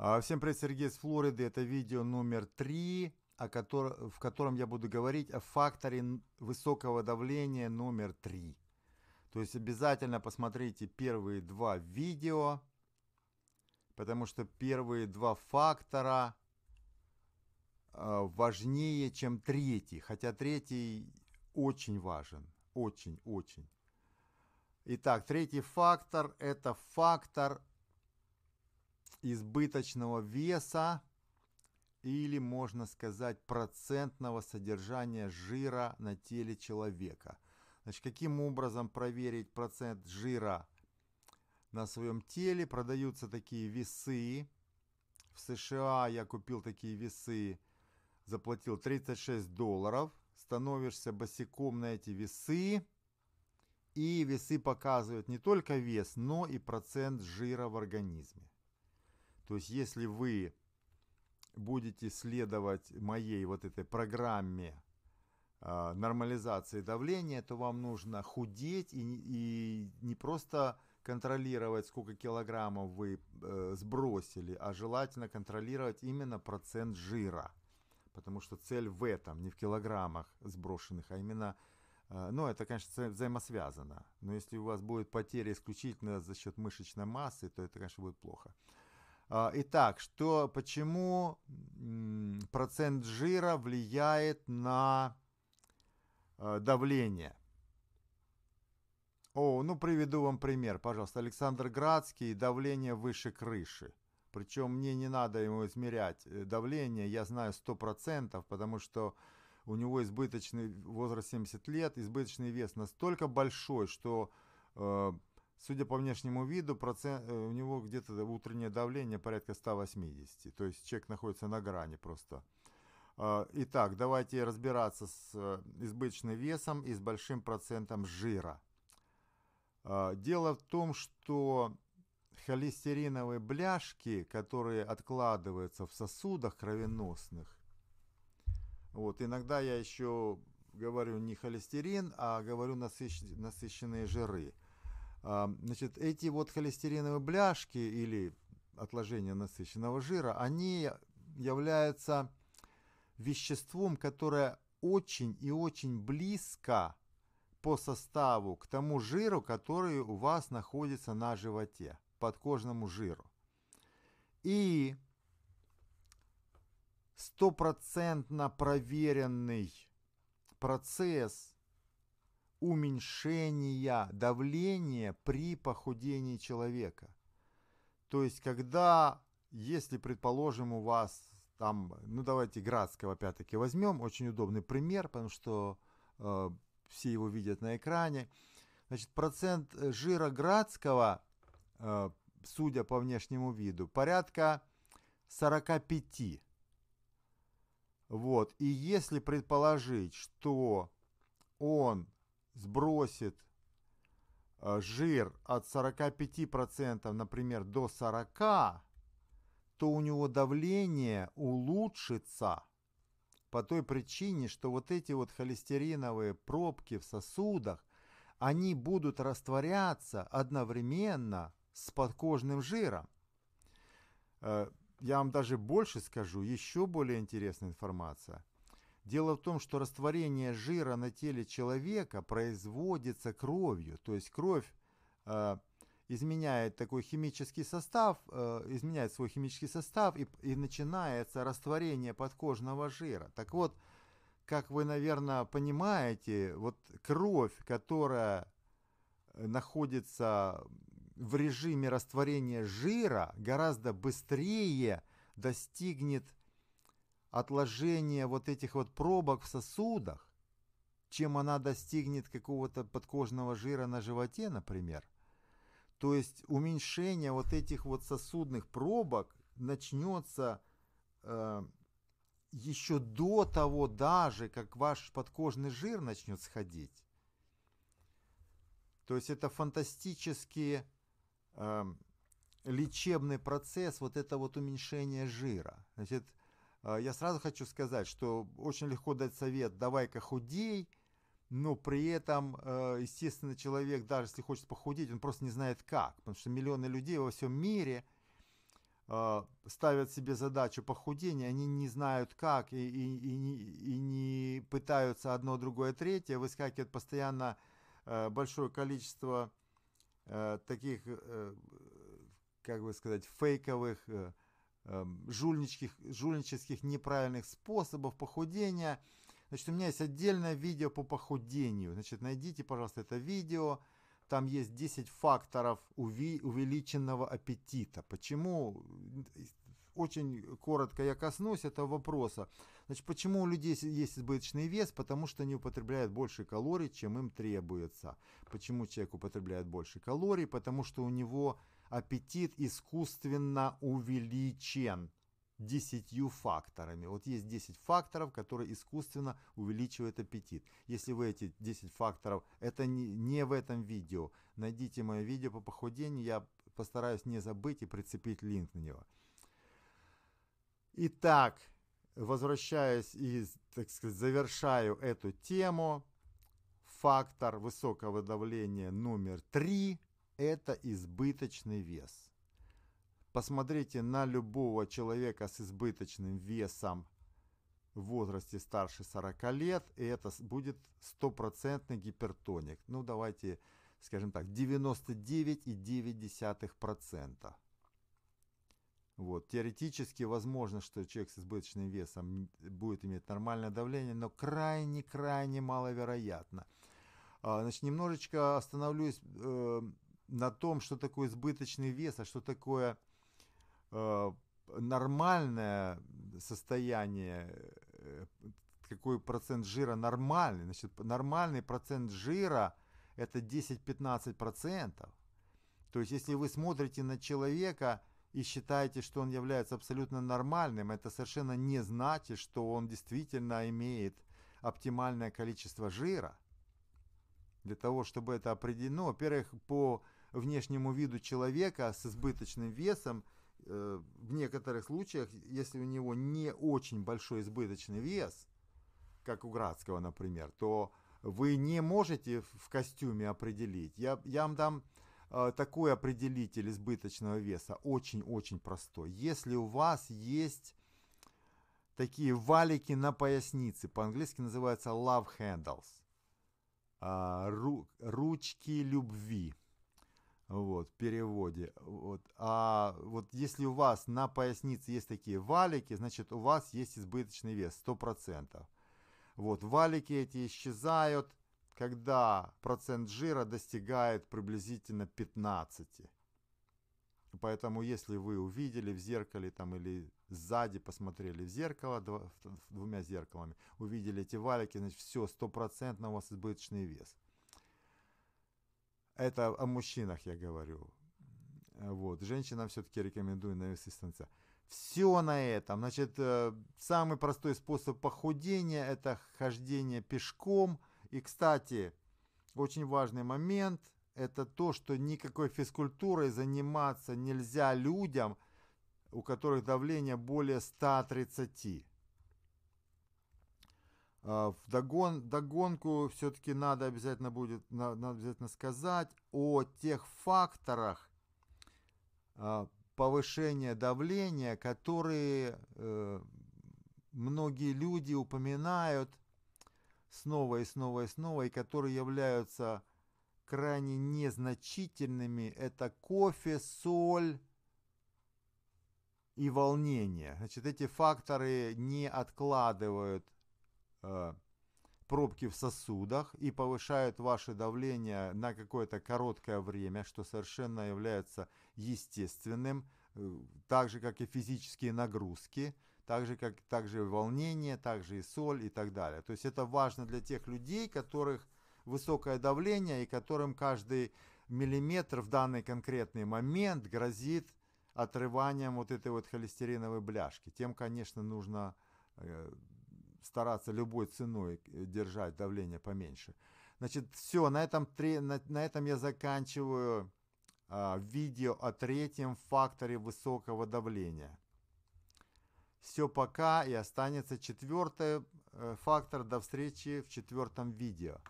А, всем привет, Сергей из Флориды. Это видео номер три, о котор... в котором я буду говорить о факторе высокого давления номер три. То есть обязательно посмотрите первые два видео, потому что первые два фактора а, важнее, чем третий. Хотя третий очень важен. Очень, очень. Итак, третий фактор – это фактор избыточного веса или, можно сказать, процентного содержания жира на теле человека. Значит, каким образом проверить процент жира на своем теле? Продаются такие весы. В США я купил такие весы, заплатил 36 долларов. Становишься босиком на эти весы. И весы показывают не только вес, но и процент жира в организме. То есть если вы будете следовать моей вот этой программе э, нормализации давления, то вам нужно худеть и, и не просто контролировать, сколько килограммов вы э, сбросили, а желательно контролировать именно процент жира. Потому что цель в этом, не в килограммах сброшенных, а именно, э, ну это, конечно, взаимосвязано. Но если у вас будет потеря исключительно за счет мышечной массы, то это, конечно, будет плохо. А, итак, что, почему процент жира влияет на э, давление? О, ну приведу вам пример, пожалуйста. Александр Градский, давление выше крыши. Причем мне не надо ему измерять э, давление, я знаю 100%, потому что у него избыточный возраст 70 лет, избыточный вес настолько большой, что э, Судя по внешнему виду, процент, э, у него где-то утреннее давление порядка 180. То есть человек находится на грани просто. А, итак, давайте разбираться с э, избыточным весом и с большим процентом жира. А, дело в том, что холестериновые бляшки, которые откладываются в сосудах кровеносных, вот, иногда я еще говорю не холестерин, а говорю насыщенные жиры – Значит, эти вот холестериновые бляшки или отложения насыщенного жира, они являются веществом, которое очень и очень близко по составу к тому жиру, который у вас находится на животе, подкожному жиру. И стопроцентно проверенный процесс уменьшения давления при похудении человека. То есть, когда, если, предположим, у вас там, ну давайте Градского опять-таки возьмем, очень удобный пример, потому что э, все его видят на экране. Значит, процент э, жира Градского, э, судя по внешнему виду, порядка 45. Вот, и если предположить, что он сбросит э, жир от 45%, например, до 40%, то у него давление улучшится по той причине, что вот эти вот холестериновые пробки в сосудах, они будут растворяться одновременно с подкожным жиром. Э, я вам даже больше скажу, еще более интересная информация. Дело в том, что растворение жира на теле человека производится кровью, то есть кровь э, изменяет такой химический состав, э, изменяет свой химический состав и, и начинается растворение подкожного жира. Так вот, как вы, наверное, понимаете, вот кровь, которая находится в режиме растворения жира, гораздо быстрее достигнет отложение вот этих вот пробок в сосудах, чем она достигнет какого-то подкожного жира на животе, например. То есть уменьшение вот этих вот сосудных пробок начнется э, еще до того даже, как ваш подкожный жир начнет сходить. То есть это фантастический э, лечебный процесс, вот это вот уменьшение жира. Значит, а, я сразу хочу сказать, что очень легко дать совет «давай-ка худей», но при этом, э, естественно, человек, даже если хочет похудеть, он просто не знает как, потому что миллионы людей во всем мире а, ставят себе задачу похудения, они не знают как и, и, и, и не пытаются одно, другое, третье, выскакивает постоянно э, большое количество э, таких, как бы сказать, фейковых Эм, жульнических, жульнических неправильных способов похудения. Значит, у меня есть отдельное видео по похудению. Значит, найдите, пожалуйста, это видео. Там есть 10 факторов увеличенного аппетита. Почему? Э, очень коротко я коснусь этого вопроса. Значит, почему у людей есть избыточный вес? Потому что они употребляют больше калорий, чем им требуется. Почему человек употребляет больше калорий? Потому что у него аппетит искусственно увеличен десятью факторами. Вот есть 10 факторов, которые искусственно увеличивают аппетит. Если вы эти 10 факторов, это не, не в этом видео. Найдите мое видео по похудению, я постараюсь не забыть и прицепить линк на него. Итак, возвращаясь и, так сказать, завершаю эту тему. Фактор высокого давления номер 3 это избыточный вес. Посмотрите на любого человека с избыточным весом в возрасте старше 40 лет, и это будет стопроцентный гипертоник. Ну, давайте, скажем так, 99,9%. Вот. Теоретически возможно, что человек с избыточным весом будет иметь нормальное давление, но крайне-крайне маловероятно. А, значит, немножечко остановлюсь э, на том, что такое избыточный вес, а что такое э, нормальное состояние, э, какой процент жира нормальный. Значит, нормальный процент жира это 10-15 процентов. То есть, если вы смотрите на человека и считаете, что он является абсолютно нормальным, это совершенно не значит, что он действительно имеет оптимальное количество жира. Для того, чтобы это определено, ну, во-первых, по внешнему виду человека с избыточным весом, э, в некоторых случаях, если у него не очень большой избыточный вес, как у Градского, например, то вы не можете в костюме определить. Я, я вам дам э, такой определитель избыточного веса, очень-очень простой. Если у вас есть такие валики на пояснице, по-английски называются love handles, э, ручки любви – вот, переводе. Вот. А вот если у вас на пояснице есть такие валики, значит у вас есть избыточный вес 100%. Вот, валики эти исчезают, когда процент жира достигает приблизительно 15. Поэтому если вы увидели в зеркале там или сзади посмотрели в зеркало, два, двумя зеркалами, увидели эти валики, значит все, стопроцентно у вас избыточный вес. Это о мужчинах я говорю. Вот. Женщинам все-таки рекомендую навес из станца. Все на этом. Значит, э, самый простой способ похудения – это хождение пешком. И, кстати, очень важный момент – это то, что никакой физкультурой заниматься нельзя людям, у которых давление более 130. А, в догон, догонку все-таки надо обязательно будет надо обязательно сказать о тех факторах а, повышения давления, которые э, многие люди упоминают снова и снова и снова, и которые являются крайне незначительными. Это кофе, соль и волнение. Значит, эти факторы не откладывают Э, пробки в сосудах и повышают ваше давление на какое-то короткое время, что совершенно является естественным, э, так же, как и физические нагрузки, так же, как также волнение, так же и соль и так далее. То есть это важно для тех людей, которых высокое давление и которым каждый миллиметр в данный конкретный момент грозит отрыванием вот этой вот холестериновой бляшки. Тем, конечно, нужно э, стараться любой ценой э, держать давление поменьше. Значит, все, на этом, три на, на этом я заканчиваю а, видео о третьем факторе высокого давления. Все пока и останется четвертый э, фактор. До встречи в четвертом видео.